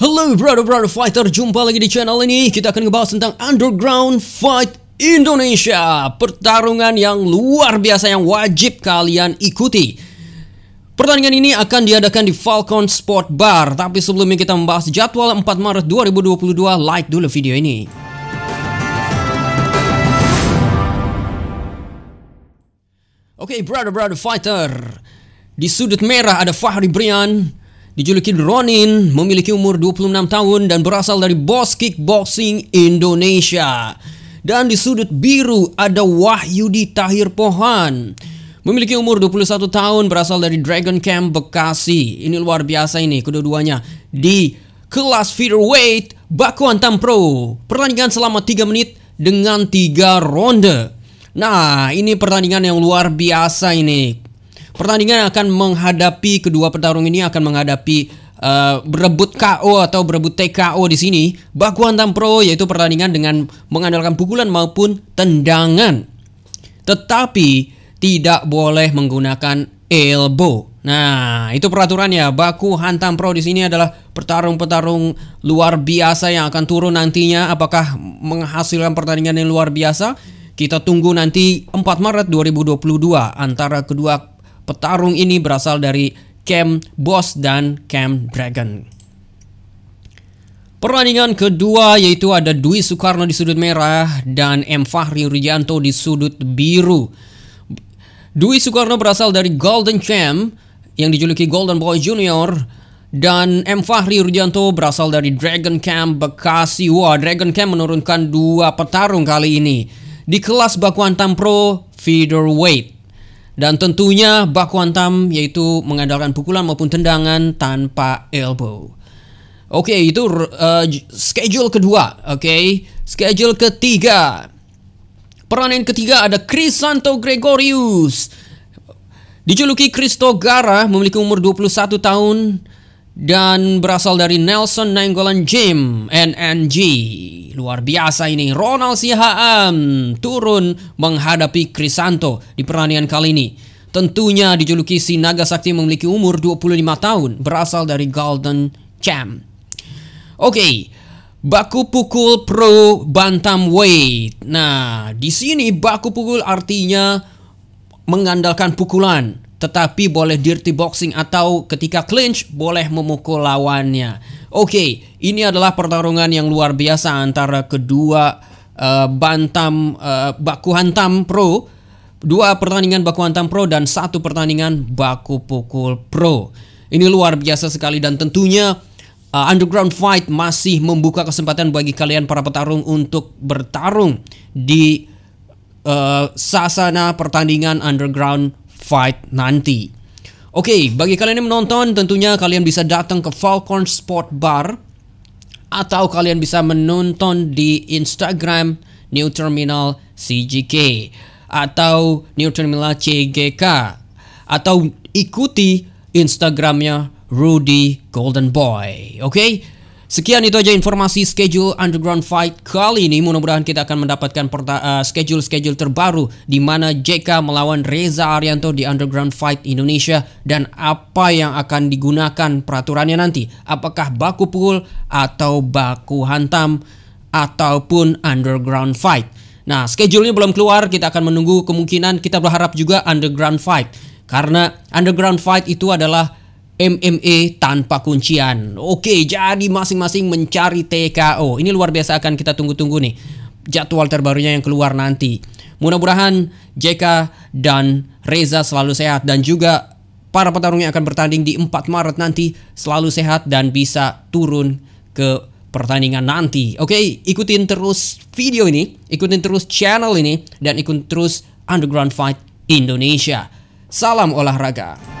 Halo brother brother fighter, jumpa lagi di channel ini. Kita akan ngebahas tentang Underground Fight Indonesia. Pertarungan yang luar biasa yang wajib kalian ikuti. Pertandingan ini akan diadakan di Falcon Sport Bar, tapi sebelumnya kita membahas jadwal 4 Maret 2022. Like dulu video ini. Oke, okay, brother brother fighter. Di sudut merah ada Fahri Brian, Dijuluki Ronin, memiliki umur 26 tahun dan berasal dari Boss Kickboxing Indonesia. Dan di sudut biru ada Wahyudi Tahir Pohan. Memiliki umur 21 tahun berasal dari Dragon Camp Bekasi. Ini luar biasa ini kedua-duanya di kelas featherweight baku antam pro. Pertandingan selama 3 menit dengan 3 ronde. Nah, ini pertandingan yang luar biasa ini. Pertandingan akan menghadapi kedua petarung ini akan menghadapi Uh, berebut KO atau berebut TKO di sini baku Tampro yaitu pertandingan dengan mengandalkan pukulan maupun tendangan tetapi tidak boleh menggunakan elbow. Nah, itu peraturannya. Baku Hantam Pro di sini adalah pertarung petarung luar biasa yang akan turun nantinya. Apakah menghasilkan pertandingan yang luar biasa? Kita tunggu nanti 4 Maret 2022 antara kedua Petarung ini berasal dari Camp Boss dan Camp Dragon. Perandingan kedua yaitu ada Dwi Soekarno di sudut merah dan M. Fahri Rudianto di sudut biru. Dwi Soekarno berasal dari Golden Champ yang dijuluki Golden Boy Junior dan M. Fahri Rudianto berasal dari Dragon Camp Bekasi. Wah, Dragon Camp menurunkan dua petarung kali ini di kelas bakuan tampro pro featherweight. Dan tentunya baku hantam yaitu mengandalkan pukulan maupun tendangan tanpa elbow. Oke, okay, itu uh, schedule kedua. Oke, okay. schedule ketiga. Peranan ketiga ada Crisanto Gregorius. Dijuluki Cristo Gara, memiliki umur 21 tahun dan berasal dari Nelson Nainggolan Jim NNG. Luar biasa ini Ronald Sihaan turun menghadapi Crisanto di peranian kali ini. Tentunya dijuluki si naga sakti memiliki umur 25 tahun berasal dari Golden Champ. Oke, Baku pukul pro bantam weight Nah, di sini baku pukul artinya mengandalkan pukulan tetapi boleh dirty boxing atau ketika clinch boleh memukul lawannya. Oke, okay, ini adalah pertarungan yang luar biasa antara kedua uh, bantam uh, baku hantam pro, dua pertandingan baku hantam pro dan satu pertandingan baku pukul pro. Ini luar biasa sekali dan tentunya uh, Underground Fight masih membuka kesempatan bagi kalian para petarung untuk bertarung di uh, sasana pertandingan Underground fight nanti. Oke, okay, bagi kalian yang menonton tentunya kalian bisa datang ke Falcon Sport Bar atau kalian bisa menonton di Instagram New Terminal CGK atau New Terminal CGK atau ikuti Instagramnya Rudy Golden Boy. Oke, okay? Sekian itu aja informasi schedule Underground Fight kali ini. Mudah-mudahan kita akan mendapatkan eh, schedule-schedule terbaru di mana JK melawan Reza Arianto di Underground Fight Indonesia dan apa yang akan digunakan peraturannya nanti. Apakah baku pukul atau baku hantam ataupun Underground Fight. Nah, schedule-nya belum keluar, kita akan menunggu kemungkinan kita berharap juga Underground Fight. Karena Underground Fight itu adalah MMA tanpa kuncian. Oke, jadi masing-masing mencari TKO. Ini luar biasa akan kita tunggu-tunggu nih jadwal terbarunya yang keluar nanti. Mudah-mudahan JK dan Reza selalu sehat dan juga para petarung yang akan bertanding di 4 Maret nanti selalu sehat dan bisa turun ke pertandingan nanti. Oke, ikutin terus video ini, ikutin terus channel ini dan ikutin terus Underground Fight Indonesia. Salam olahraga.